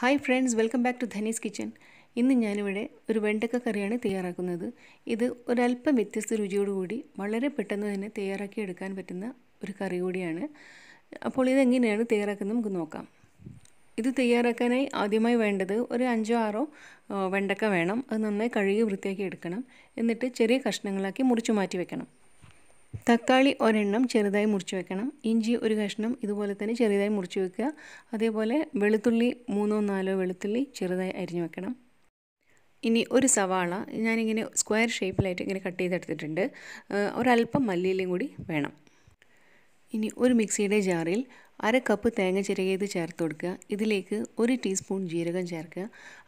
hi friends welcome back to Dhani's kitchen ഇന്ന് ഞാനിവിടെ ഒരു വെണ്ടക്ക കറിയാണ് തയ്യാറാക്കുന്നത് ഇത് ഒരല്പം വ്യത്യസ്ത രുചിയോടുകൂടി വളരെ പെട്ടെന്ന് തന്നെ തയ്യാറാക്കി എടുക്കാൻ പറ്റുന്ന ഒരു കറി കൂടിയാണ് അപ്പോൾ ഇതെങ്ങനെയാണ് തയ്യാറാക്കുന്നത് നമുക്ക് നോക്കാം ഇത് തയ്യാറാക്കാനായി ആദ്യമായി വേണ്ടത് ഒരു അഞ്ചോ ആറോ വെണ്ടക്ക വേണം അത് നന്നായി കഴുകി വൃത്തിയാക്കി എടുക്കണം എന്നിട്ട് ചെറിയ കഷ്ണങ്ങളാക്കി മുറിച്ച് മാറ്റി വെക്കണം തക്കാളി ഒരെണ്ണം ചെറുതായി മുറിച്ച് വെക്കണം ഇഞ്ചി ഒരു കഷ്ണം ഇതുപോലെ തന്നെ ചെറുതായി മുറിച്ച് വെക്കുക അതേപോലെ വെളുത്തുള്ളി മൂന്നോ നാലോ വെളുത്തുള്ളി ചെറുതായി അരിഞ്ഞു വെക്കണം ഇനി ഒരു സവാള ഞാനിങ്ങനെ സ്ക്വയർ ഷേപ്പിലായിട്ട് ഇങ്ങനെ കട്ട് ചെയ്തെടുത്തിട്ടുണ്ട് ഒരല്പം മല്ലിയിലും കൂടി വേണം ഇനി ഒരു മിക്സിയുടെ ജാറിൽ അര കപ്പ് തേങ്ങ ചിരകിയത് ചേർത്ത് കൊടുക്കുക ഇതിലേക്ക് ഒരു ടീസ്പൂൺ ജീരകം ചേർക്കുക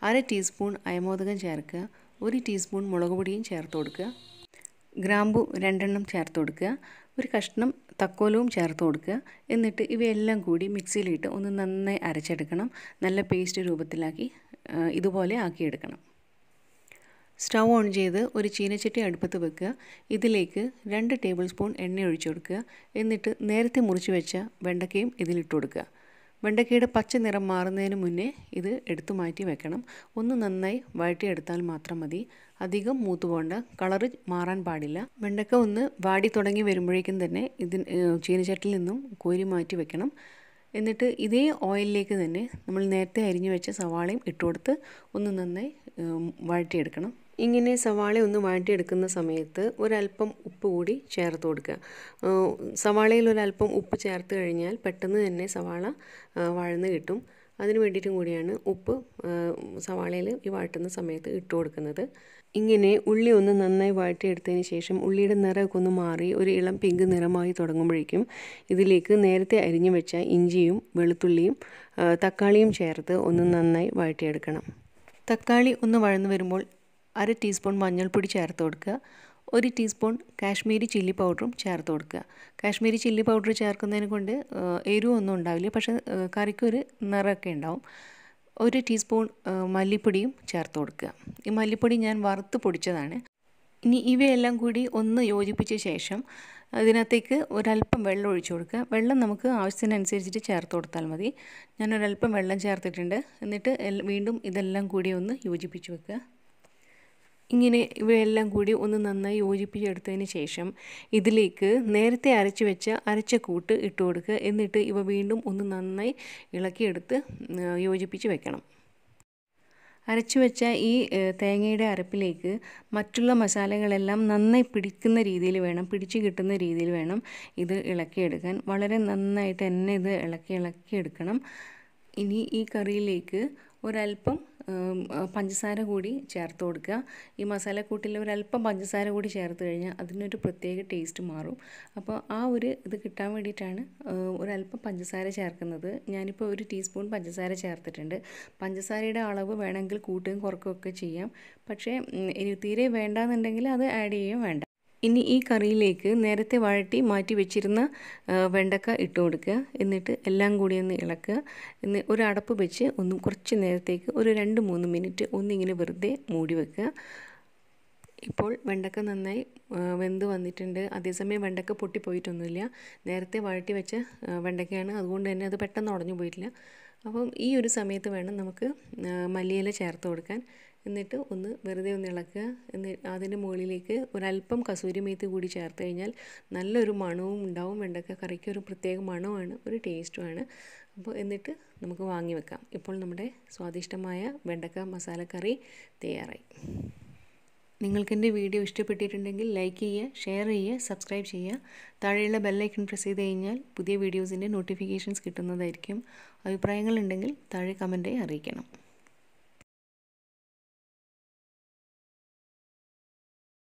അര ടീസ്പൂൺ അയമോദകം ചേർക്കുക ഒരു ടീസ്പൂൺ മുളക് പൊടിയും ചേർത്ത് കൊടുക്കുക ഗ്രാമ്പു രണ്ടെണ്ണം ചേർത്ത് കൊടുക്കുക ഒരു കഷ്ണം തക്കോലവും ചേർത്ത് കൊടുക്കുക എന്നിട്ട് ഇവയെല്ലാം കൂടി മിക്സിയിലിട്ട് ഒന്ന് നന്നായി അരച്ചെടുക്കണം നല്ല പേസ്റ്റ് രൂപത്തിലാക്കി ഇതുപോലെ ആക്കിയെടുക്കണം സ്റ്റൗ ഓൺ ചെയ്ത് ഒരു ചീനച്ചട്ടി അടുപ്പത്ത് വെക്കുക ഇതിലേക്ക് രണ്ട് ടേബിൾ സ്പൂൺ എണ്ണ ഒഴിച്ചു കൊടുക്കുക എന്നിട്ട് നേരത്തെ മുറിച്ച് വെച്ച വെണ്ടക്കയും ഇതിലിട്ട് കൊടുക്കുക വെണ്ടയ്ക്കയുടെ പച്ച നിറം മാറുന്നതിന് മുന്നേ ഇത് എടുത്തു മാറ്റി വെക്കണം ഒന്ന് നന്നായി വഴറ്റിയെടുത്താൽ മാത്രം മതി അധികം മൂത്തു പോകേണ്ട കളറ് മാറാൻ പാടില്ല വെണ്ടയ്ക്ക ഒന്ന് വാടി തുടങ്ങി വരുമ്പോഴേക്കും തന്നെ ഇതിന് ചീനച്ചട്ടിൽ നിന്നും കോരി മാറ്റി വെക്കണം എന്നിട്ട് ഇതേ ഓയിലിലേക്ക് തന്നെ നമ്മൾ നേരത്തെ അരിഞ്ഞു വെച്ച സവാളയും ഇട്ടുകൊടുത്ത് ഒന്ന് നന്നായി വഴറ്റിയെടുക്കണം ഇങ്ങനെ സവാള ഒന്ന് വാട്ടിയെടുക്കുന്ന സമയത്ത് ഒരല്പം ഉപ്പ് കൂടി ചേർത്ത് കൊടുക്കുക സവാളയിൽ ഒരല്പം ഉപ്പ് ചേർത്ത് കഴിഞ്ഞാൽ പെട്ടെന്ന് തന്നെ സവാള വഴന്ന് കിട്ടും അതിന് വേണ്ടിയിട്ടും കൂടിയാണ് ഉപ്പ് സവാളയിൽ ഈ വാട്ടുന്ന സമയത്ത് ഇട്ട് കൊടുക്കുന്നത് ഇങ്ങനെ ഉള്ളി ഒന്ന് നന്നായി വാട്ടിയെടുത്തതിന് ശേഷം ഉള്ളിയുടെ നിറമൊക്കെ ഒന്ന് മാറി ഒരു ഇളം പിങ്ക് നിറമായി തുടങ്ങുമ്പോഴേക്കും ഇതിലേക്ക് നേരത്തെ അരിഞ്ഞു വെച്ച ഇഞ്ചിയും വെളുത്തുള്ളിയും തക്കാളിയും ചേർത്ത് ഒന്ന് നന്നായി വാട്ടിയെടുക്കണം തക്കാളി ഒന്ന് വഴന്നു വരുമ്പോൾ അര ടീസ്പൂൺ മഞ്ഞൾപ്പൊടി ചേർത്ത് കൊടുക്കുക ഒരു ടീസ്പൂൺ കാശ്മീരി ചില്ലി പൗഡറും ചേർത്ത് കൊടുക്കുക കാശ്മീരി ചില്ലി പൗഡർ ചേർക്കുന്നതിന് കൊണ്ട് എരിവൊന്നും ഉണ്ടാവില്ല പക്ഷേ കറിക്കൊരു നിറമൊക്കെ ഉണ്ടാവും ഒരു ടീസ്പൂൺ മല്ലിപ്പൊടിയും ചേർത്ത് കൊടുക്കുക ഈ മല്ലിപ്പൊടി ഞാൻ വറുത്ത് പൊടിച്ചതാണ് ഇനി ഇവയെല്ലാം കൂടി ഒന്ന് യോജിപ്പിച്ച ശേഷം അതിനകത്തേക്ക് ഒരല്പം വെള്ളം ഒഴിച്ചു കൊടുക്കുക വെള്ളം നമുക്ക് ആവശ്യത്തിനനുസരിച്ചിട്ട് ചേർത്ത് കൊടുത്താൽ മതി ഞാനൊരല്പം വെള്ളം ചേർത്തിട്ടുണ്ട് എന്നിട്ട് വീണ്ടും ഇതെല്ലാം കൂടി ഒന്ന് യോജിപ്പിച്ച് വെക്കുക ഇങ്ങനെ ഇവയെല്ലാം കൂടി ഒന്ന് നന്നായി യോജിപ്പിച്ചെടുത്തതിന് ശേഷം ഇതിലേക്ക് നേരത്തെ അരച്ച് വെച്ച അരച്ച കൂട്ട് ഇട്ട് കൊടുക്കുക എന്നിട്ട് ഇവ വീണ്ടും ഒന്ന് നന്നായി ഇളക്കിയെടുത്ത് യോജിപ്പിച്ച് വെക്കണം അരച്ചു വെച്ച ഈ തേങ്ങയുടെ അരപ്പിലേക്ക് മറ്റുള്ള മസാലകളെല്ലാം നന്നായി പിടിക്കുന്ന രീതിയിൽ വേണം പിടിച്ചു കിട്ടുന്ന രീതിയിൽ വേണം ഇത് ഇളക്കിയെടുക്കാൻ വളരെ നന്നായിട്ട് തന്നെ ഇത് ഇളക്കി ഇളക്കിയെടുക്കണം ഇനി ഈ കറിയിലേക്ക് ഒരല്പം പഞ്ചസാര കൂടി ചേർത്ത് കൊടുക്കുക ഈ മസാലക്കൂട്ടിൽ ഒരല്പം പഞ്ചസാര കൂടി ചേർത്ത് കഴിഞ്ഞാൽ അതിനൊരു പ്രത്യേക ടേസ്റ്റ് മാറും അപ്പോൾ ആ ഒരു ഇത് കിട്ടാൻ വേണ്ടിയിട്ടാണ് ഒരല്പം പഞ്ചസാര ചേർക്കുന്നത് ഞാനിപ്പോൾ ഒരു ടീസ്പൂൺ പഞ്ചസാര ചേർത്തിട്ടുണ്ട് പഞ്ചസാരയുടെ അളവ് വേണമെങ്കിൽ കൂട്ടുകയും കുറക്കുകയൊക്കെ ചെയ്യാം പക്ഷേ ഇനി തീരെ വേണ്ടാന്നുണ്ടെങ്കിൽ അത് ആഡ് ചെയ്യുകയും വേണ്ട ഇനി ഈ കറിയിലേക്ക് നേരത്തെ വഴട്ടി മാറ്റി വെച്ചിരുന്ന വെണ്ടക്ക ഇട്ട് കൊടുക്കുക എന്നിട്ട് എല്ലാം കൂടി ഒന്ന് ഇളക്കുക എന്ന് ഒരു അടപ്പ് വെച്ച് ഒന്ന് കുറച്ച് നേരത്തേക്ക് ഒരു രണ്ട് മൂന്ന് മിനിറ്റ് ഒന്നിങ്ങനെ വെറുതെ മൂടി വെക്കുക ഇപ്പോൾ വെണ്ടക്ക നന്നായി വെന്ത് വന്നിട്ടുണ്ട് അതേസമയം വെണ്ടക്ക പൊട്ടിപ്പോയിട്ടൊന്നുമില്ല നേരത്തെ വഴട്ടി വെച്ച വെണ്ടക്കയാണ് അതുകൊണ്ട് തന്നെ അത് പെട്ടെന്ന് ഉടഞ്ഞു പോയിട്ടില്ല അപ്പം ഈ ഒരു സമയത്ത് വേണം നമുക്ക് മല്ലിയില ചേർത്ത് കൊടുക്കാൻ എന്നിട്ട് ഒന്ന് വെറുതെ ഒന്ന് ഇളക്കുക എന്ന് അതിൻ്റെ മുകളിലേക്ക് ഒരല്പം കസൂരി മേത്തി കൂടി ചേർത്ത് കഴിഞ്ഞാൽ നല്ലൊരു മണവും ഉണ്ടാവും വെണ്ടക്ക കറിക്ക് ഒരു പ്രത്യേക മണമാണ് ഒരു ടേസ്റ്റുമാണ് അപ്പോൾ എന്നിട്ട് നമുക്ക് വാങ്ങി വെക്കാം ഇപ്പോൾ നമ്മുടെ സ്വാദിഷ്ടമായ വെണ്ടക്ക മസാലക്കറി തയ്യാറായി നിങ്ങൾക്ക് എൻ്റെ വീഡിയോ ഇഷ്ടപ്പെട്ടിട്ടുണ്ടെങ്കിൽ ലൈക്ക് ചെയ്യുക ഷെയർ ചെയ്യുക സബ്സ്ക്രൈബ് ചെയ്യുക താഴെയുള്ള ബെല്ലൈക്കൺ പ്രസ് ചെയ്ത് കഴിഞ്ഞാൽ പുതിയ വീഡിയോസിൻ്റെ നോട്ടിഫിക്കേഷൻസ് കിട്ടുന്നതായിരിക്കും അഭിപ്രായങ്ങളുണ്ടെങ്കിൽ താഴെ കമൻറ്റായി അറിയിക്കണം